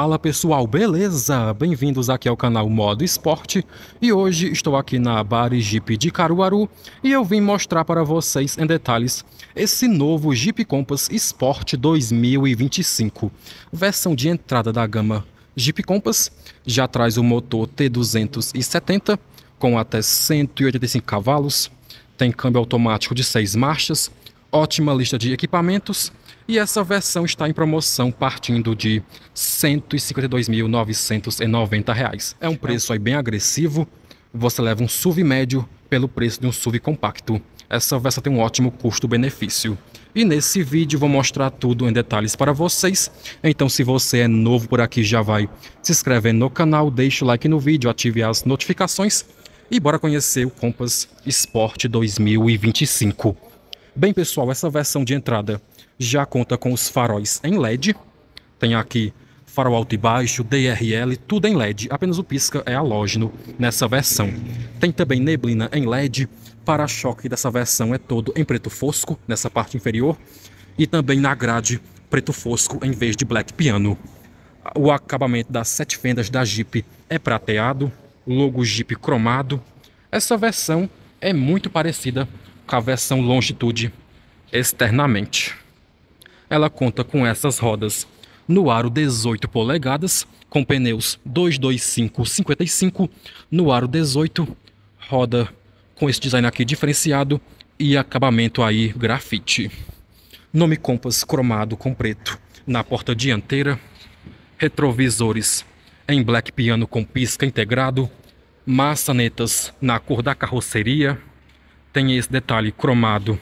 Fala pessoal, beleza? Bem-vindos aqui ao canal Modo Esporte e hoje estou aqui na Bari Jeep de Caruaru e eu vim mostrar para vocês em detalhes esse novo Jeep Compass Sport 2025, versão de entrada da gama Jeep Compass, já traz o motor T270 com até 185 cavalos, tem câmbio automático de 6 marchas, ótima lista de equipamentos, e essa versão está em promoção partindo de R$ 152.990. É um preço aí bem agressivo. Você leva um SUV médio pelo preço de um SUV compacto. Essa versão tem um ótimo custo-benefício. E nesse vídeo vou mostrar tudo em detalhes para vocês. Então se você é novo por aqui já vai se inscrever no canal, deixa o like no vídeo, ative as notificações e bora conhecer o Compass Sport 2025. Bem pessoal, essa versão de entrada já conta com os faróis em LED. Tem aqui farol alto e baixo, DRL, tudo em LED. Apenas o pisca é halógeno nessa versão. Tem também neblina em LED. Para-choque dessa versão é todo em preto fosco, nessa parte inferior. E também na grade, preto fosco em vez de black piano. O acabamento das sete fendas da Jeep é prateado. Logo Jeep cromado. Essa versão é muito parecida com a versão Longitude externamente. Ela conta com essas rodas no aro 18 polegadas, com pneus 225-55, no aro 18, roda com esse design aqui diferenciado e acabamento aí grafite. Nome Compass cromado com preto na porta dianteira, retrovisores em black piano com pisca integrado, maçanetas na cor da carroceria, tem esse detalhe cromado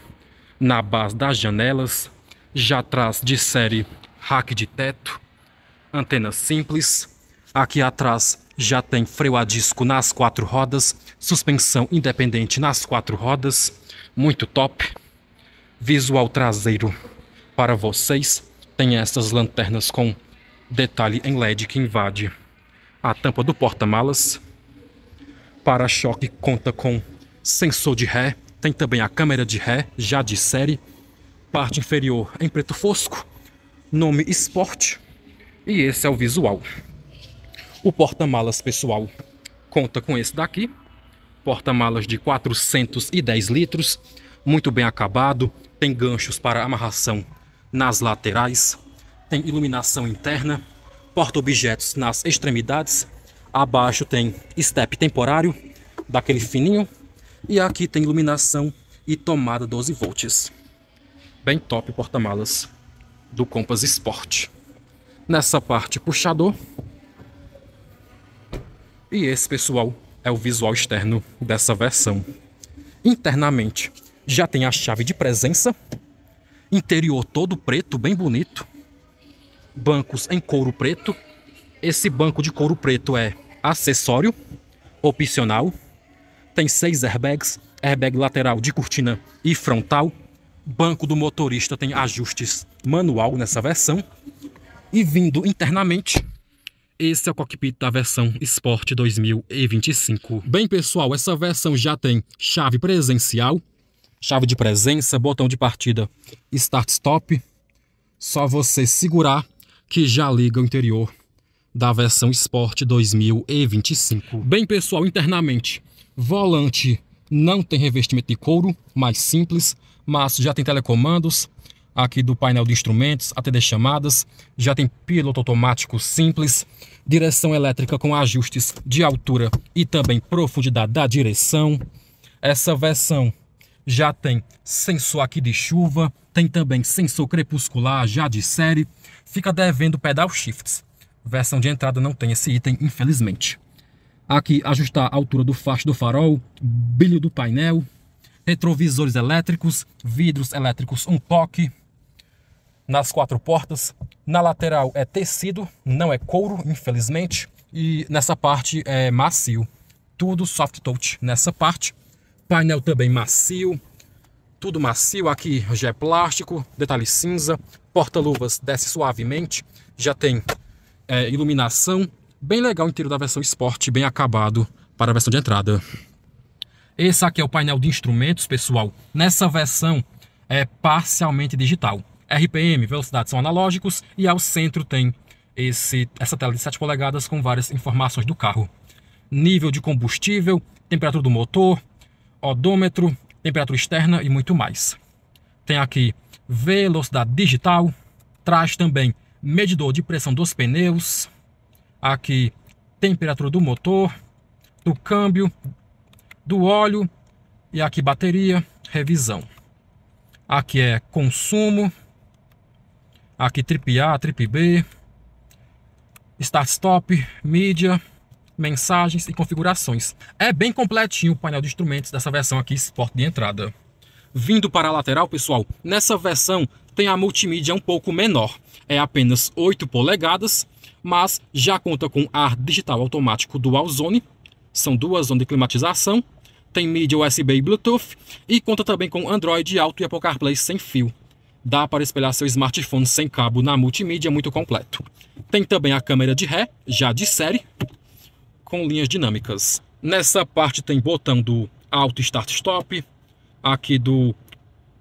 na base das janelas, já atrás de série rack de teto, antena simples. Aqui atrás já tem freio a disco nas quatro rodas, suspensão independente nas quatro rodas, muito top. Visual traseiro para vocês, tem essas lanternas com detalhe em LED que invade a tampa do porta-malas. Para-choque conta com sensor de ré, tem também a câmera de ré, já de série, parte inferior em preto fosco, nome Sport, e esse é o visual. O porta-malas pessoal conta com esse daqui, porta-malas de 410 litros, muito bem acabado, tem ganchos para amarração nas laterais, tem iluminação interna, porta-objetos nas extremidades, abaixo tem step temporário, daquele fininho, e aqui tem iluminação e tomada 12 volts bem top porta-malas do Compass Sport. Nessa parte, puxador. E esse, pessoal, é o visual externo dessa versão. Internamente, já tem a chave de presença. Interior todo preto, bem bonito. Bancos em couro preto. Esse banco de couro preto é acessório, opcional. Tem seis airbags, airbag lateral de cortina e frontal, banco do motorista tem ajustes manual nessa versão. E vindo internamente, esse é o cockpit da versão Sport 2025. Bem, pessoal, essa versão já tem chave presencial, chave de presença, botão de partida Start Stop. Só você segurar que já liga o interior da versão Sport 2025. Bem, pessoal, internamente, volante não tem revestimento de couro, mais simples mas já tem telecomandos aqui do painel de instrumentos, ATD chamadas, já tem piloto automático simples, direção elétrica com ajustes de altura e também profundidade da direção. Essa versão já tem sensor aqui de chuva, tem também sensor crepuscular já de série, fica devendo pedal shifts. Versão de entrada não tem esse item, infelizmente. Aqui ajustar a altura do facho do farol, brilho do painel, retrovisores elétricos, vidros elétricos um toque nas quatro portas. Na lateral é tecido, não é couro, infelizmente, e nessa parte é macio. Tudo soft touch nessa parte. Painel também macio, tudo macio. Aqui já é plástico, detalhe cinza. Porta-luvas desce suavemente, já tem é, iluminação. Bem legal o interior da versão Sport, bem acabado para a versão de entrada. Esse aqui é o painel de instrumentos, pessoal, nessa versão é parcialmente digital. RPM, velocidade são analógicos e ao centro tem esse, essa tela de 7 polegadas com várias informações do carro. Nível de combustível, temperatura do motor, odômetro, temperatura externa e muito mais. Tem aqui velocidade digital, traz também medidor de pressão dos pneus, aqui temperatura do motor, do câmbio, do óleo e aqui bateria, revisão. Aqui é consumo, aqui trip A, trip B, start stop, mídia, mensagens e configurações. É bem completinho o painel de instrumentos dessa versão aqui, Sport de entrada. Vindo para a lateral, pessoal, nessa versão tem a multimídia um pouco menor. É apenas 8 polegadas, mas já conta com ar digital automático dual zone, são duas zonas de climatização, tem mídia USB e Bluetooth e conta também com Android alto e Apple CarPlay sem fio. Dá para espelhar seu smartphone sem cabo na multimídia muito completo. Tem também a câmera de ré, já de série, com linhas dinâmicas. Nessa parte tem botão do Auto Start Stop, aqui do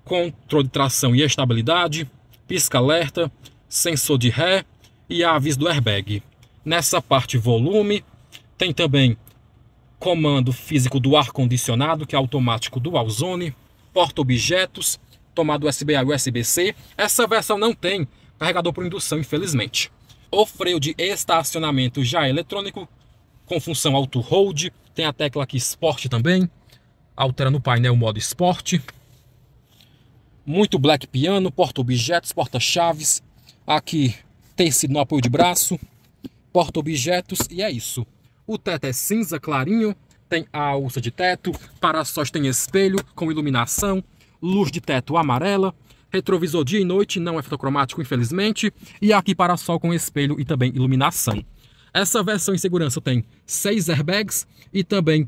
controle de tração e estabilidade, pisca-alerta, sensor de ré e aviso do airbag. Nessa parte volume, tem também comando físico do ar-condicionado, que é automático do Zone, porta-objetos, tomada USB a e USB-C. Essa versão não tem carregador por indução, infelizmente. O freio de estacionamento já é eletrônico, com função auto hold, tem a tecla aqui Sport também, altera no painel modo Sport. Muito black piano, porta-objetos, porta-chaves, aqui tecido no apoio de braço, porta-objetos e é isso. O teto é cinza clarinho, tem a alça de teto, para-sóis tem espelho com iluminação, luz de teto amarela, retrovisor dia e noite, não é fotocromático infelizmente, e aqui para-sol com espelho e também iluminação. Essa versão em segurança tem seis airbags e também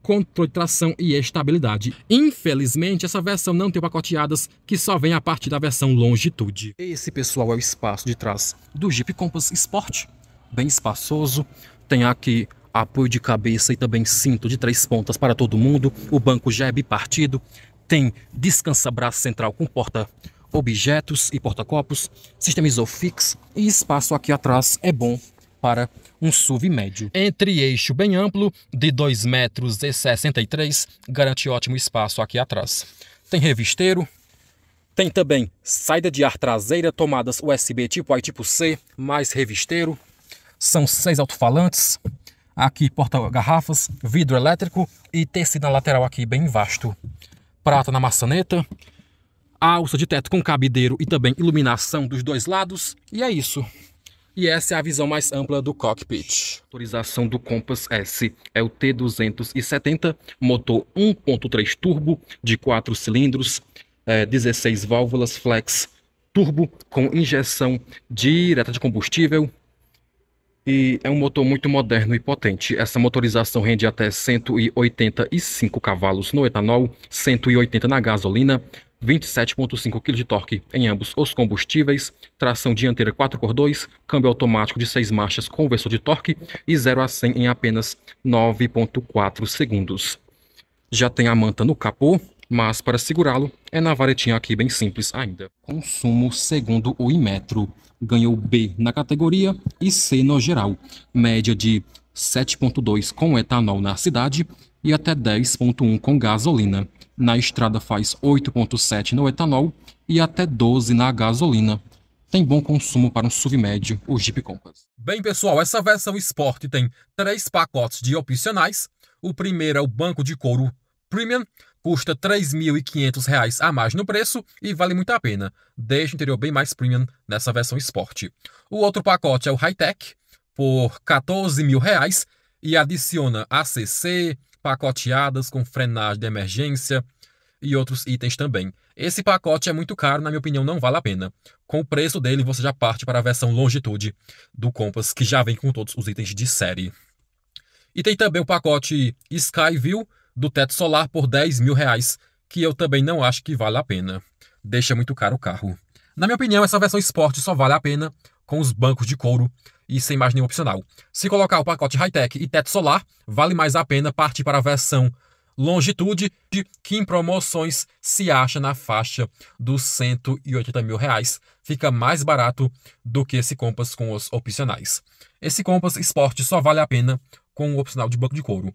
controle de tração e estabilidade. Infelizmente, essa versão não tem pacoteadas, que só vem a partir da versão longitude. Esse, pessoal, é o espaço de trás do Jeep Compass Sport bem espaçoso. Tem aqui apoio de cabeça e também cinto de três pontas para todo mundo. O banco já é bipartido. Tem descansa-braço central com porta objetos e porta-copos, sistema Isofix e espaço aqui atrás é bom para um SUV médio. Entre eixo bem amplo, de 2,63 metros, e 63, garante ótimo espaço aqui atrás. Tem revisteiro, tem também saída de ar traseira, tomadas USB tipo A e tipo C, mais revisteiro, são seis alto-falantes, aqui porta-garrafas, vidro elétrico e tecido na lateral aqui bem vasto. Prata na maçaneta, alça de teto com cabideiro e também iluminação dos dois lados. E é isso. E essa é a visão mais ampla do cockpit. Autorização do Compass S é o T270, motor 1.3 turbo de 4 cilindros, é, eh, 16 válvulas flex turbo com injeção direta de combustível, e é um motor muito moderno e potente. Essa motorização rende até 185 cavalos no etanol, 180 na gasolina, 27,5 kg de torque em ambos os combustíveis, tração dianteira 4x2, câmbio automático de 6 marchas conversor de torque e 0 a 100 em apenas 9,4 segundos. Já tem a manta no capô, mas para segurá-lo é na varetinha aqui bem simples ainda. Consumo, segundo o Imetro, ganhou B na categoria e C no geral, média de 7,2 com etanol na cidade e até 10,1 com gasolina. Na estrada faz 8,7 no etanol e até 12 na gasolina. Tem bom consumo para um SUV médio, o Jeep Compass. Bem, pessoal, essa versão Sport tem três pacotes de opcionais. O primeiro é o banco de couro Premium, Custa R$ 3.500 a mais no preço e vale muito a pena, desde o interior bem mais premium nessa versão Sport. O outro pacote é o Tech, por R$ 14.000 e adiciona ACC, pacoteadas com frenagem de emergência e outros itens também. Esse pacote é muito caro, na minha opinião, não vale a pena. Com o preço dele, você já parte para a versão longitude do Compass, que já vem com todos os itens de série. E tem também o pacote Skyview, do teto solar por 10 mil reais, que eu também não acho que vale a pena. Deixa muito caro o carro. Na minha opinião, essa versão esporte só vale a pena com os bancos de couro e sem mais nenhum opcional. Se colocar o pacote high-tech e teto solar, vale mais a pena partir para a versão longitude, que em promoções se acha na faixa dos 180 mil reais. Fica mais barato do que esse Compass com os opcionais. Esse Compass Sport só vale a pena com o opcional de banco de couro.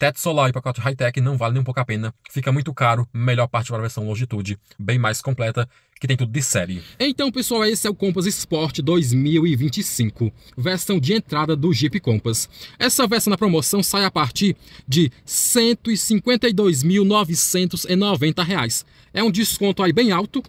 Teto solar e pacote high-tech não vale nem um pouco a pena, fica muito caro, melhor parte para a versão longitude, bem mais completa, que tem tudo de série. Então, pessoal, esse é o Compass Sport 2025, versão de entrada do Jeep Compass. Essa versão na promoção sai a partir de R$ 152.990. É um desconto aí bem alto,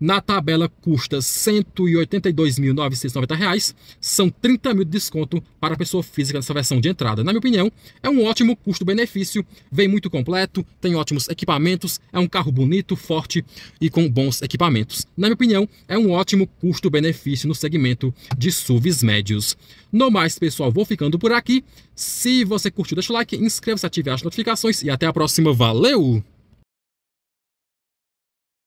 na tabela custa R$ 182.990, são 30 mil de desconto para a pessoa física nessa versão de entrada. Na minha opinião, é um ótimo custo-benefício, vem muito completo, tem ótimos equipamentos, é um carro bonito, forte e com bons equipamentos. Na minha opinião, é um ótimo custo-benefício no segmento de SUVs médios. No mais, pessoal, vou ficando por aqui. Se você curtiu, deixa o like, inscreva-se, ative as notificações e até a próxima. Valeu!